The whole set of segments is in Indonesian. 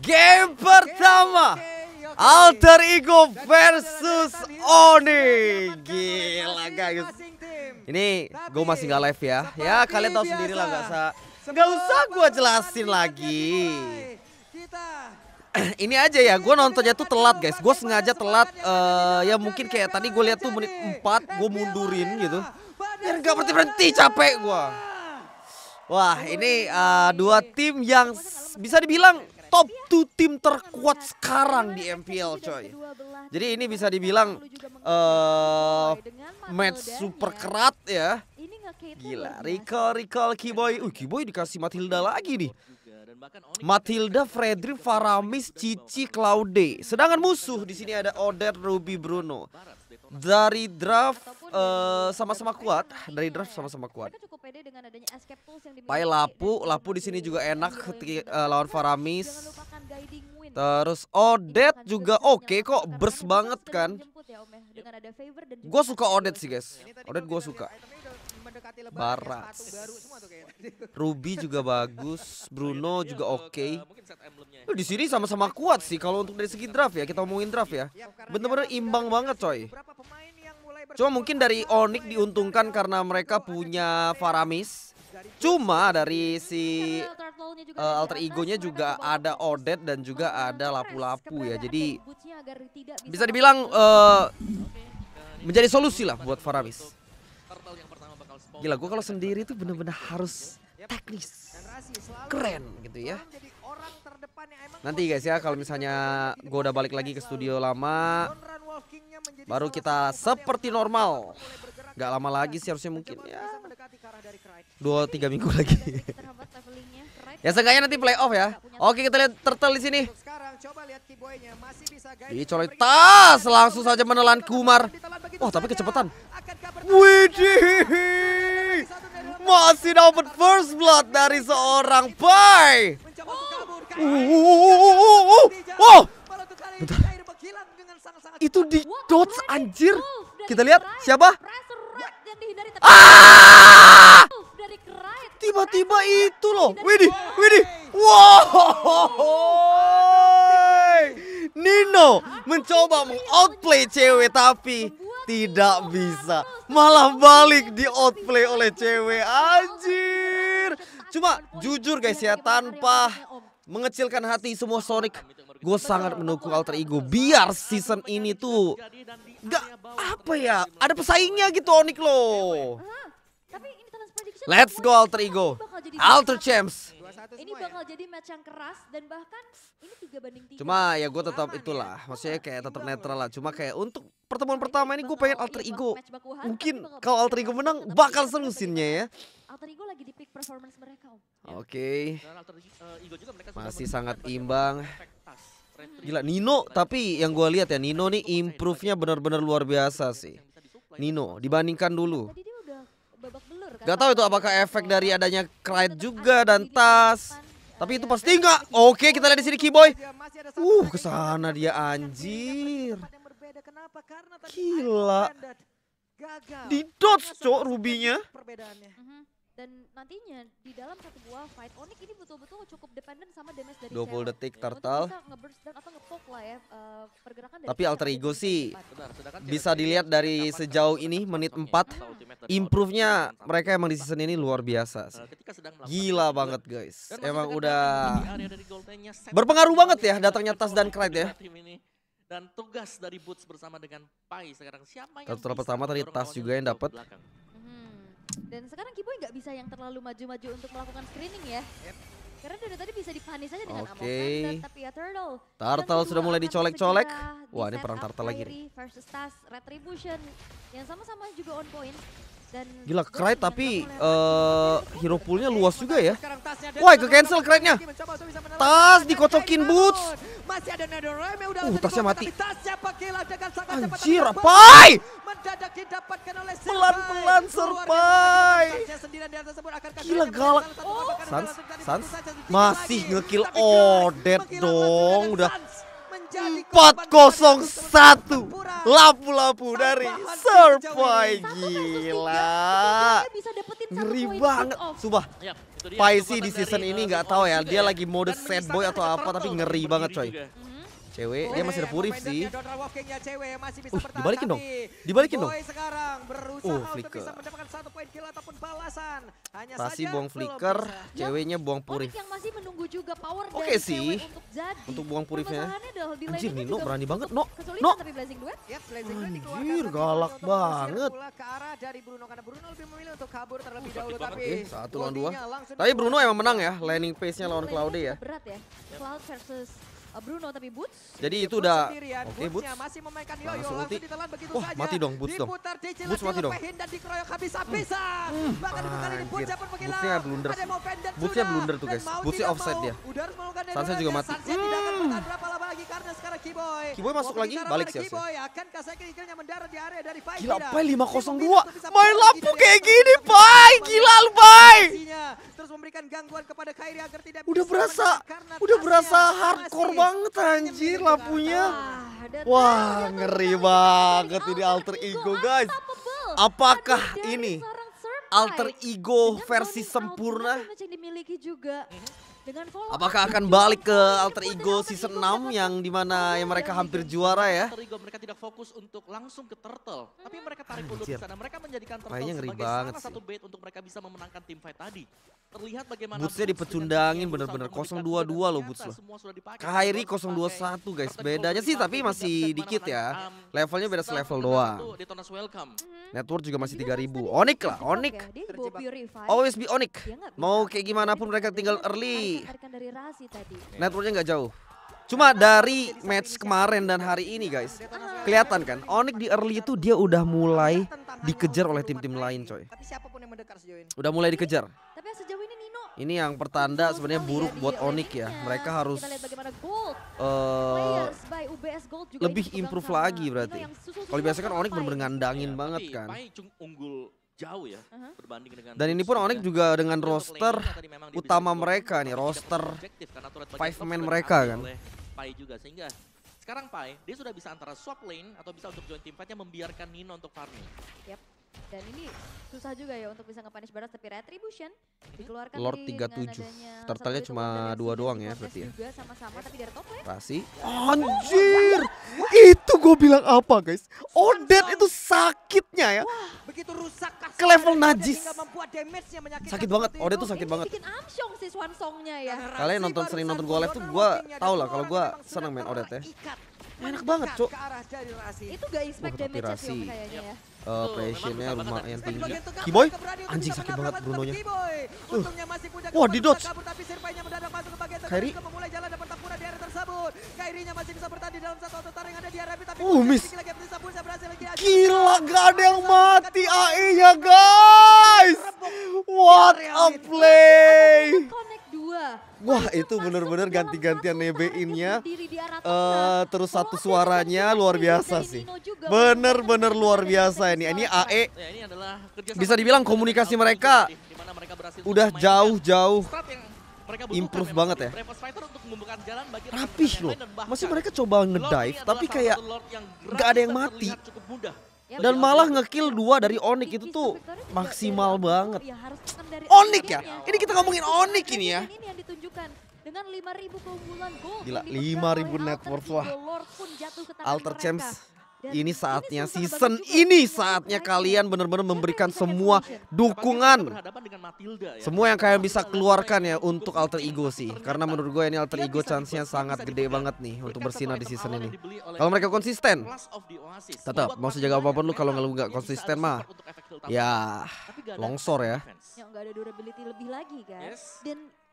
Game pertama Alter Ego versus Oni Gila guys Ini gue masih gak live ya Ya kalian tahu sendiri lah gak usah Gak usah gue jelasin lagi ini aja ya, gue nontonnya tuh telat guys Gue sengaja telat, uh, ya mungkin kayak tadi gue liat tuh menit 4 Gue mundurin gitu Biar gak berhenti-berhenti capek gue Wah ini uh, dua tim yang bisa dibilang top 2 tim terkuat sekarang di MPL coy. Jadi ini bisa dibilang uh, match super kerat ya. Gila, recall recall Kiboy. Uh, Kiboy dikasih Matilda lagi nih. Matilda, Fredri, Faramis, Cici, Claude. Sedangkan musuh di sini ada Oder, Ruby, Bruno dari draft sama eh, sama-sama kuat, dari draft sama-sama kuat. Pai Lapu, Lapu di sini juga enak ketika uh, lawan Faramis. Terus Odet juga oke okay kok, bers banget kan. Ya, ya. Gue suka Odet sih guys, Odet gue suka mendekati lebaran Barat. sepatu baru semua tuh kayaknya. Ruby juga bagus, Bruno iya, juga oke. Okay. di sini sama-sama kuat sih kalau untuk dari segi draft ya, kita omongin draft ya. Iya, Bener-bener imbang banget coy. Cuma mungkin dari Onyx diuntungkan karena mereka punya Faramis. Cuma dari si uh, alter egonya juga eh, ada Odet dan juga ada lapu-lapu ya. Jadi bisa dibilang uh, menjadi solusi lah buat Faramis. Gila, gue kalau sendiri tuh bener-bener harus teknis, keren gitu ya. Nanti guys ya, kalau misalnya gue udah balik lagi ke studio lama, baru kita seperti normal. Gak lama lagi sih harusnya mungkin ya. Dua tiga minggu lagi. ya seenggaknya nanti playoff ya. Oke kita lihat turtle di sini. Dicolek tas langsung saja menelan Kumar. Wah oh, tapi kecepatan. Widih. Masih dapat first blood dari seorang Pai. Oh. betul. Itu di dots anjir. Kita lihat siapa? Ah! Tiba-tiba itu loh. Widih, widih. Wow. Nino mencoba mengoutplay cewek tapi tidak bisa. Malah balik di outplay oleh cewek. Anjir. Cuma jujur guys ya tanpa mengecilkan hati semua Sonic gue sangat mendukung alter ego biar season ini tuh gak apa ya ada pesaingnya gitu Onik loh. let's go alter ego alter champs satu ini ya? bakal ya? jadi match yang keras dan bahkan ini tiga banding tiga. Cuma ya gue tetap itulah, ya? maksudnya kayak tetap netral lah. Cuma kayak untuk pertemuan ini pertama ini gue pengen alter ego. Mungkin kalau alter ego menang bakal seru scene ya. Alter ego lagi di peak performance mereka iya. Oke. Eh, Masih sangat imbang. Gila Nino tapi yang gue lihat ya Nino nih improve-nya benar-benar luar biasa sih. Nino dibandingkan dulu babak belur kan. Gak tau itu apakah efek iya. dari adanya Clyde juga dan tas. Tapi itu iya, pasti enggak. Oke, kita lihat di sini Keyboy. Uh, ke sana dia anjir. Gila. Di dodge, cok, rubinya. Dan nantinya di dalam satu buah fight Onyx ini betul-betul cukup dependen sama damage dari 20 Sarah. detik turtle. bisa ngeburst dan atau ngepoke lah ya uh, pergerakan dari Tapi alter ego sih bisa dilihat dari sejauh ini menit 4 improve-nya mereka emang di season ini luar biasa sih. Eh, Gila banget guys. Emang udah kan berpengaruh banget ya datangnya Tas dan crack ya dan tugas dari Boots bersama dengan Pai sekarang siapa yang Terus pertama tadi Tas juga yang dapat dan sekarang Kiboy nggak bisa yang terlalu maju-maju untuk melakukan screening ya. Yep. Karena dari tadi bisa dipanis aja dengan okay. tapi ya Turtle. Turtle sudah mulai dicolek-colek. Wah ini perang Turtle lagi. Versus Tas, Retribution yang sama-sama juga on point. Gila, Krait tapi uh, hero poolnya luas juga ya. Wah, ke cancel Kraitnya. Tas dikocokin Boots. Uh, tasnya mati. Anjir, Pai! Pelan-pelan serpai. Gila galak. Sans, Sans masih ngekill dead dong. Udah 401 lapu-lapu dari Serpai gila ngeri banget sumpah Paisi iya, di season ini eh, gak tahu ya dia ya. lagi mode sad boy atau apa tapi ngeri banget coy Cewek, dia masih ada purif sih. uh, dibalikin dong. Dibalikin dong. sekarang berusaha oh, flicker. bisa mendapatkan satu poin kill ataupun balasan. Hanya Pasti saja buang flicker, ceweknya buang purif. yang masih menunggu juga power Oke sih. untuk jadi. Untuk buang purifnya. Anjir Nino berani banget. No, no. Anjir galak banget. Oke, eh, satu lawan dua. Tapi Bruno emang menang ya, landing pace-nya lawan Cloudy ya. Berat ya. Cloud versus Eh, Bruno tapi Boots. Jadi itu Boots udah oke okay, Boots. Masih memainkan nah, yoyo langsung, langsung ditelan begitu Wah, saja. mati dong Boots dong. Diputar Cici Boots mati dong. dan dikeroyok hmm. habis-habisan. Hmm. hmm. Bahkan ah, kali ini Boots pun menghilang. Bootsnya blunder. Bootsnya blunder tuh guys. Bootsnya offside dia. Sansa juga mati. Sansa tidak akan bertahan hmm. berapa lama karena sekarang Kiboy. Kiboy masuk lagi, balik sih. Kiboy akan Kasaki yang mendarat di area dari Pai. Gila, Pai 502. Main lampu kayak gini, Pai. Gila, Pai. Terus memberikan gangguan kepada Kairi agar tidak Udah berasa, udah berasa hardcore banget anjir lampunya. Ah, Wah, ngeri banget ini alter ego, guys. Apakah ini alter ego versi sempurna? dimiliki juga. Mhm. Apakah akan balik ke Alter Ego season 6 yang dimana yang mereka hampir juara ya? Alter Ego mereka tidak fokus untuk langsung ke Turtle, tapi mereka tarik mundur di sana. Mereka menjadikan Turtle ngeri sebagai banget salah satu bait untuk mereka bisa memenangkan tim fight tadi. Terlihat bagaimana Bootsnya dipecundangin bener-bener 022 loh Boots loh. Kairi 021 guys. Bedanya sih tapi masih dikit ya. Um, Levelnya beda selevel doang. Mm-hmm. Network juga masih 3000. Onik lah, Onik. Always be Onik. Mau kayak gimana pun mereka tinggal early dari tadi. Networknya nggak jauh. Cuma dari match kemarin dan hari ini guys Kelihatan kan Onyx di early itu dia udah mulai dikejar oleh tim-tim lain coy Udah mulai dikejar Ini yang pertanda sebenarnya buruk ya buat Onyx ya Mereka harus uh, Lebih improve lagi berarti Kalau biasanya kan Onyx bener-bener ngandangin iya, banget kan jauh ya uh berbanding dengan Dan ini pun Onyx ya. juga dengan roster utama mereka nih, roster five man mereka kan. Pai juga sehingga sekarang Pai dia sudah bisa antara swap lane atau bisa untuk join team fight membiarkan Nino untuk farming. Yep. Dan ini susah juga ya untuk bisa nge-punish Baras tapi Retribution mhm. dikeluarkan Lord 37. Turtle-nya cuma dua doang ya berarti ya. Juga sama-sama tapi dari top lane. Anjir. Itu gue bilang apa guys? Odet itu sakitnya ya. Begitu rusak ke level najis. Sakit banget. Odet itu sakit banget. Bikin amsyong sih Swan song ya. Kalian nonton sering nonton gue live tuh gue tau lah kalau gue seneng main Odet ya enak banget cok itu gak expect oh, damage sih kayaknya ya eh, uh, pressure-nya lumayan tinggi. Kiboy, anjing sakit banget Brunonya. Uh. Wah, di dodge. Kairi. Uh, miss. Gila, gak ada yang mati AE-nya, guys. What iya, a play dua. Wah itu bener-bener ganti-gantian nebeinnya. Uh, eh, terus satu suaranya luar biasa sih. Bener-bener luar biasa ini. Ini AE ya, bisa dibilang komunikasi mereka udah jauh-jauh improve banget ya. Rapih loh. Masih mereka coba ngedive tapi kayak nggak ada yang mati. Ya, Dan malah ngekill dua dari Onik itu tuh maksimal banget. Ya, Onik ya? Ini kita ngomongin Onik ini ya. Ini yang ditunjukkan Gila, 5000 net worth wah. Alter Champs ini saatnya ini season ini saatnya ya. kalian benar-benar iya, memberikan semua dukungan. Ya. Semua yang kalian bisa keluarkan ya untuk alter ego sih. Karena menurut gue ini alter iya, ego chance-nya sangat gede banget nih untuk bersinar di season ini. Kalau mereka konsisten, tetap mau sejaga apapun lu kalau nggak konsisten mah ya longsor ya.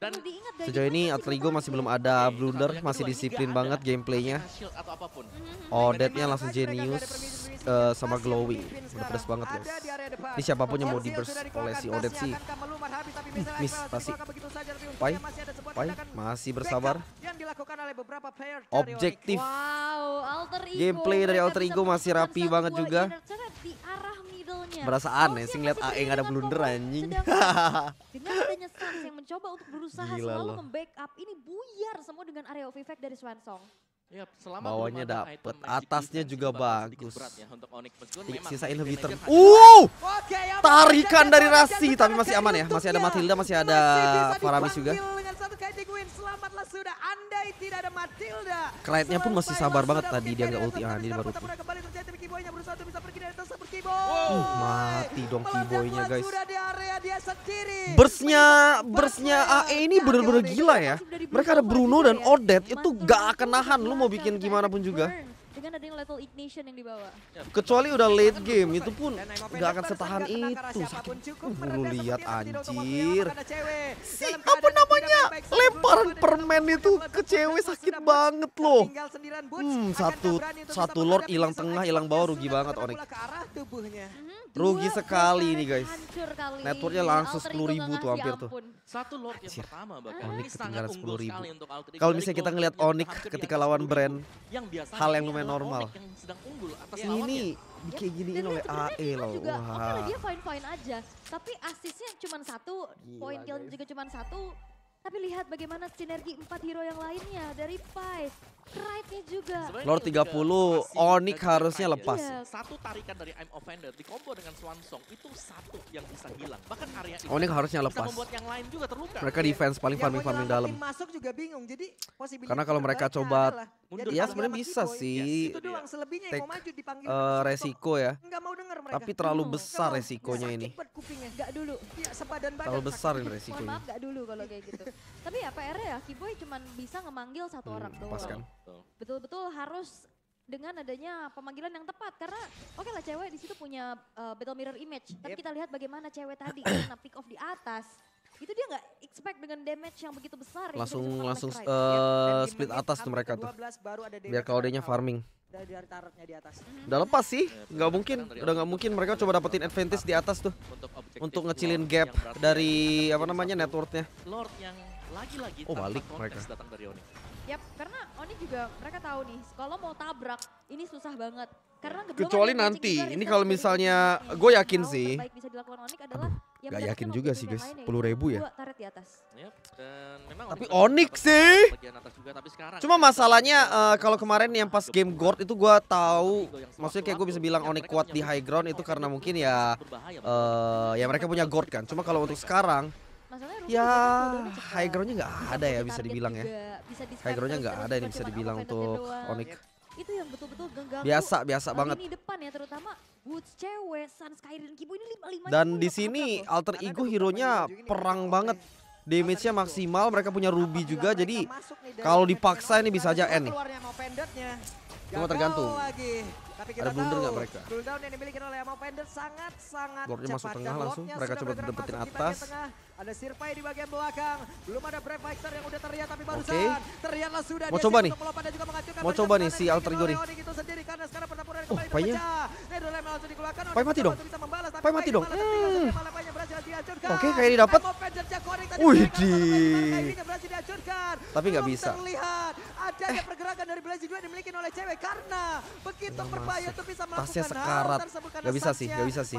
Dan sejauh ini Atletico masih belum ada blunder, masih disiplin banget gameplaynya. Mm-hmm. Odetnya oh, langsung jenius sama glowing, udah pedes banget guys. Ini siapapun yang mau di oleh si Odet sih. Miss pasti. Pai, Pai masih bersabar. Objektif. Gameplay dari Alter masih rapi banget juga struggle-nya. Merasa aneh sih lihat AE nggak ada blunder anjing. dengan adanya Suns yang mencoba untuk berusaha Gila selalu membackup ini buyar semua dengan area of effect dari Swansong. Yep, ya, selama bawahnya dapat, atasnya juga bagus. Ya, Sisain lebih Sisa Uh, ya, tarikan dari Rasi, tapi masih aman ya. Masih ada Matilda, ya. masih ada Faramis juga. Selamatlah sudah, andai tidak ada Matilda. Clyde-nya pun masih sabar banget tadi dia nggak ulti ah, ini baru. Uh, mati dong Kiboynya guys. Bersnya bersnya AE ini bener-bener gila ya. Mereka ada Bruno dan Odette itu gak akan nahan. Lu mau bikin gimana pun juga dengan ada yang level ignition yang dibawa. Ya, Kecuali udah iya, late kan game itu pun nggak akan setahan itu. Sakit. Uh, lihat anjir. Si apa namanya? Lemparan permen itu ke cewek sakit banget loh. Hmm, satu satu lord hilang tengah, hilang bawah rugi banget Onyx. Mhm, rugi sekali nih guys. Networknya langsung sepuluh ribu tuh hampir tuh. Satu lord yang pertama bahkan. Onyx ketinggalan sepuluh ribu. Kalau misalnya kita ngelihat Onyx ketika lawan brand, hal yang lumayan normal. Yang sedang unggul Ini kayak giniin oleh AE loh. Ya. Juga, Wah. dia fine-fine aja. Tapi asisnya cuma satu, point kill juga cuma satu. Tapi lihat bagaimana sinergi empat hero yang lainnya dari Five. Krite-nya juga. Lord 30, Onik harusnya ya. lepas. Iya. Satu tarikan dari I'm Offender di combo dengan Swansong itu satu yang bisa hilang. Bahkan area ini Onik harusnya lepas. Mereka iya. defense paling farming-farming dalam. Masuk juga bingung. Jadi Karena kalau mereka coba Mundur ya sebenarnya bisa iya. sih. Yes. Itu doang selebihnya yang mau maju dipanggil. Uh, resiko ya. Enggak mau dengar mereka. Tapi terlalu besar resikonya ini. enggak dulu. Ya, sepadan badan. Terlalu besar ini resikonya. Mohon maaf enggak dulu kalau kayak gitu. Tapi ya pr ya Kiboy cuma bisa ngemanggil satu hmm, orang doang. Betul-betul harus dengan adanya pemanggilan yang tepat karena oke lah cewek di situ punya uh, battle mirror image tapi yep. kita lihat bagaimana cewek tadi karena pick off di atas itu dia nggak expect dengan damage yang begitu besar. Ya, langsung langsung uh, split atas tuh mereka tuh. Baru ada Biar KOD-nya farming. Dari, di atas. Hmm. Udah lepas sih, nggak mungkin, udah nggak mungkin mereka coba dapetin advantage di atas tuh. Untuk ngecilin gap dari apa namanya networknya. oh, balik mereka. datang Yap, karena Oni juga mereka tahu nih, kalau mau tabrak ini susah banget. Karena kecuali nanti, ini kalau misalnya gue yakin sih. Aduh, ya gak yakin juga sih guys, ya. sepuluh ribu ya. tapi onik sih. Cuma ya. masalahnya uh, kalau kemarin yang pas game Gold itu gue tahu, maksudnya kayak gue bisa bilang onik kuat di high ground itu karena mungkin ya, uh, ya mereka punya Gold kan. Cuma kalau untuk sekarang, ya high groundnya nggak ada ya bisa dibilang ya. High groundnya nggak ada ini bisa dibilang untuk Onyx itu yang betul-betul genggam Biasa, biasa banget. Ini depan ya terutama Woods cewek, Sun Sky dan Kibu ini lima-lima. Dan di sini alter ego hero-nya perang banget. Damage-nya maksimal, mereka punya Ruby juga. Jadi kalau dipaksa ini bisa aja end. Cuma tergantung. Tapi kita Ada blunder nggak mereka? Cooldown yang dimiliki oleh Pender sangat-sangat cepat. masuk tengah langsung, mereka coba dapetin atas. Ada Sirpai di bagian belakang. Belum ada Brave Fighter yang udah teriak tapi barusan. Okay. Teriaklah sudah. Mau coba nih. Mau coba nih si Alter Gori. Gitu oh, Painya. Pai mati dong. Pai mati dong. Hmm. Oke, okay, kayak didapat. Wih, di. Tapi nggak bisa. Terlihat eh. pergerakan dari Blaze 2 dimiliki oleh cewek karena begitu performa tasnya sekarat. Gak bisa sih, gak bisa sih.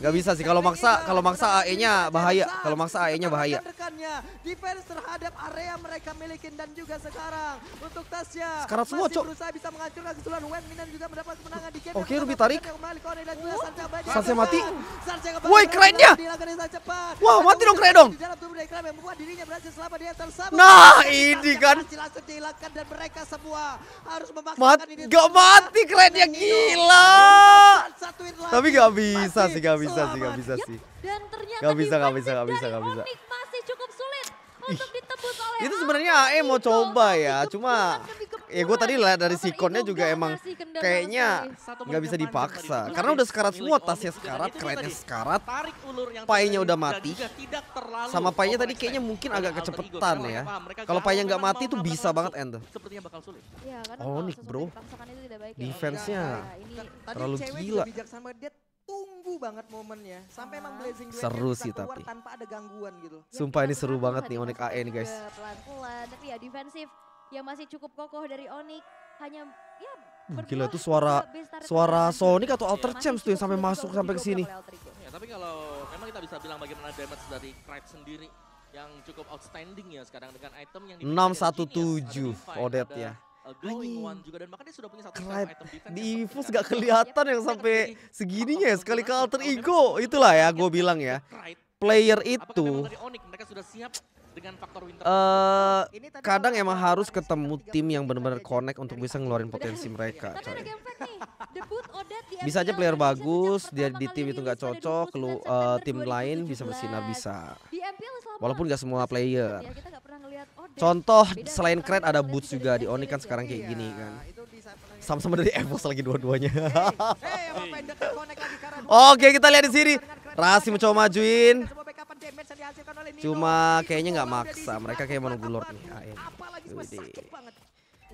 Gak bisa sih kalau maksa, kalau maksa AE-nya bahaya. Kalau maksa AE-nya bahaya. Defense terhadap area mereka milikin dan juga sekarang untuk tasnya Sekarat semua, Cok. bisa menghancurkan kesulitan Wenminan juga mendapat kemenangan di game. Oke, Ruby tarik. Sanse mati. Woi, kerennya. Wah, mati dong keren dong. Nah, ini kan. Mat, gak mati kerennya Gila. Tapi gak bisa sih, gak bisa sih, gak bisa sih. gak bisa, gak bisa, gak bisa, gak bisa. Itu sebenarnya AE mau coba ya, cuma ya gue tadi lihat dari sikonnya juga emang kayaknya nggak bisa dipaksa karena udah sekarat semua tasnya sekarat keretnya sekarat painya udah mati sama painya tadi kayaknya mungkin agak kecepetan ya kalau painya nggak mati iya, oh, itu bisa banget end oh onik bro baik ya. Defense-nya. Iya, iya, iya. Kan terlalu cewek gila. bijak sama dia tunggu banget momennya sampai emang ah. blazing dia seru sih tapi tanpa ada gangguan gitu. Ya, Sumpah ini seru banget nih Onyx AE nih guys. Ya, pelan-pelan tapi ya defensif yang masih cukup kokoh dari Onyx hanya ya Uh, gila itu suara suara Sonic atau Alter yeah. Champs tuh yang sampai masuk sampai ke sini. Ya, tapi kalau memang kita bisa bilang bagaimana damage dari Knight sendiri yang cukup outstanding ya sekarang dengan item yang 617 Odet ya uh, glowing Anjing. one juga dan makanya sudah punya satu Keren. item defense. Di Evos gak kelihatan yang sampai segininya ya sekali ke alter ego itulah ya gue bilang ya. Player itu mereka sudah siap dengan faktor winter? Uh, kadang emang harus ketemu tim yang benar-benar connect untuk bisa ngeluarin potensi mereka. Coy. Bisa aja player bagus, dia di tim itu nggak cocok, lu uh, tim lain bisa bersinar bisa. Walaupun nggak semua player. Contoh selain Kret ada Boots juga di Oni kan sekarang kayak gini kan. Sama-sama dari Evos lagi dua-duanya. Oke, kita lihat di sini. Rasi mencoba majuin. Cuma kayaknya nggak maksa. Mereka kayak menunggu Lord nih. AM.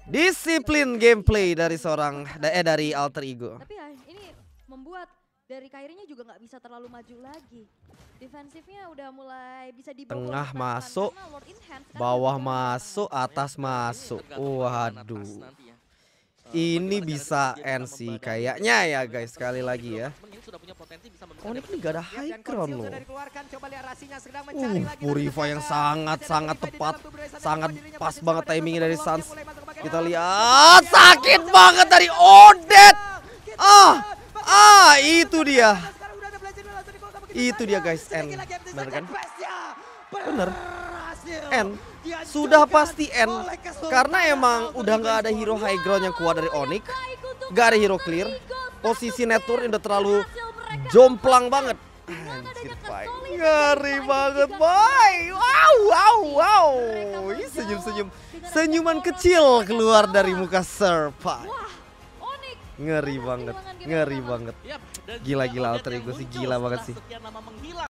Disiplin gameplay dari seorang eh dari alter ego. Tapi ya, ini membuat dari Kairinya juga nggak bisa terlalu maju lagi. Defensifnya udah mulai bisa di tengah masuk, bawah masuk, atas masuk. Waduh. Eh, ini bisa NC kayaknya ya guys sekali lagi ya. Oh ini gak ada high ground loh. Uh, Purifa yang sangat-sangat tepat, sangat pas banget timingnya dari Sans. Kita lihat, iya, sakit oh, banget dari Odet. Iya, ah, ah itu dia. Itu dia guys, N. Bener kan? Bener. N sudah pasti N karena emang udah nggak ada hero high ground yang kuat dari Onyx, Gak ada hero clear, posisi netur udah terlalu jomplang banget. Anjir, Ngeri banget, boy Wow, wow, wow. Senyum-senyum. Senyuman kecil keluar dari muka Sir Ngeri banget, ngeri banget. Gila-gila alter ego sih, gila banget sih.